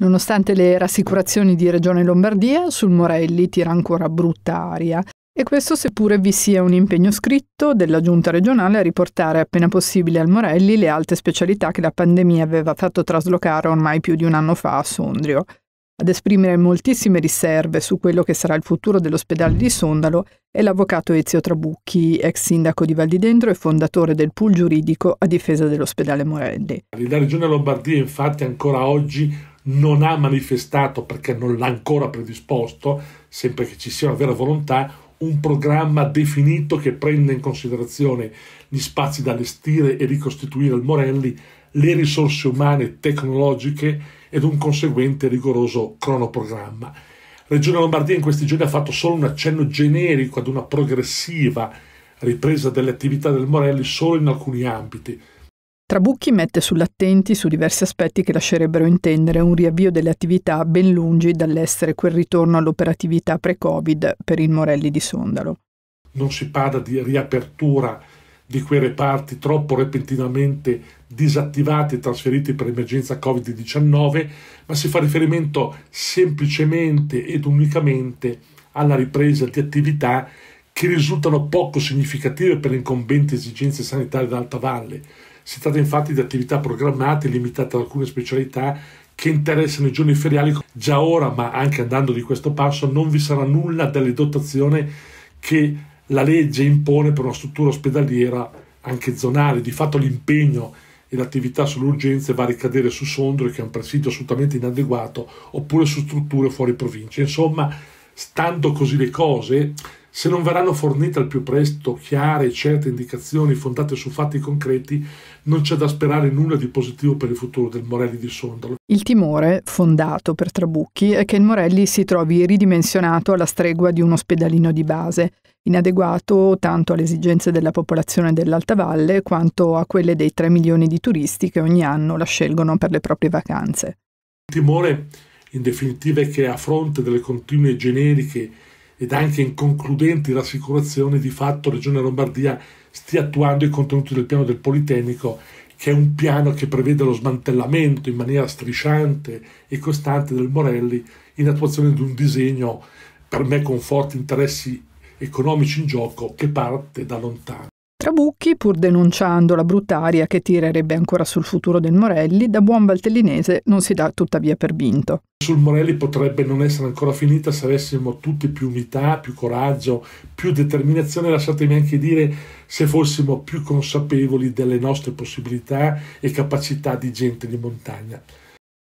Nonostante le rassicurazioni di Regione Lombardia, sul Morelli tira ancora brutta aria. E questo seppure vi sia un impegno scritto della giunta regionale a riportare appena possibile al Morelli le alte specialità che la pandemia aveva fatto traslocare ormai più di un anno fa a Sondrio. Ad esprimere moltissime riserve su quello che sarà il futuro dell'ospedale di Sondalo è l'avvocato Ezio Trabucchi, ex sindaco di Val di Dentro e fondatore del pool giuridico a difesa dell'ospedale Morelli. La regione Lombardia infatti ancora oggi non ha manifestato perché non l'ha ancora predisposto, sempre che ci sia una vera volontà, un programma definito che prenda in considerazione gli spazi da allestire e ricostituire al Morelli, le risorse umane, e tecnologiche ed un conseguente rigoroso cronoprogramma. Regione Lombardia in questi giorni ha fatto solo un accenno generico ad una progressiva ripresa delle attività del Morelli solo in alcuni ambiti, Trabucchi mette sull'attenti su diversi aspetti che lascerebbero intendere un riavvio delle attività ben lungi dall'essere quel ritorno all'operatività pre-Covid per il Morelli di Sondalo. Non si parla di riapertura di quei reparti troppo repentinamente disattivati e trasferiti per emergenza Covid-19, ma si fa riferimento semplicemente ed unicamente alla ripresa di attività che risultano poco significative per le incombenti esigenze sanitarie d'Alta Valle, si tratta infatti di attività programmate, limitate ad alcune specialità che interessano i giorni feriali. Già ora, ma anche andando di questo passo, non vi sarà nulla delle dotazioni che la legge impone per una struttura ospedaliera anche zonale. Di fatto l'impegno e l'attività sulle urgenze va a ricadere su Sondrio, che è un presidio assolutamente inadeguato, oppure su strutture fuori provincia. Insomma, stando così le cose, se non verranno fornite al più presto chiare e certe indicazioni fondate su fatti concreti, non c'è da sperare nulla di positivo per il futuro del Morelli di Sondalo. Il timore, fondato per Trabucchi, è che il Morelli si trovi ridimensionato alla stregua di un ospedalino di base, inadeguato tanto alle esigenze della popolazione dell'Alta Valle quanto a quelle dei 3 milioni di turisti che ogni anno la scelgono per le proprie vacanze. Il timore, in definitiva, è che a fronte delle continue generiche ed anche inconcludenti rassicurazioni di fatto Regione Lombardia stia attuando i contenuti del piano del Politecnico, che è un piano che prevede lo smantellamento in maniera strisciante e costante del Morelli in attuazione di un disegno per me con forti interessi economici in gioco che parte da lontano. Trabucchi, pur denunciando la brutaria che tirerebbe ancora sul futuro del Morelli, da buon valtellinese non si dà tuttavia per vinto. Sul Morelli potrebbe non essere ancora finita se avessimo tutti più unità, più coraggio, più determinazione, lasciatemi anche dire se fossimo più consapevoli delle nostre possibilità e capacità di gente di montagna.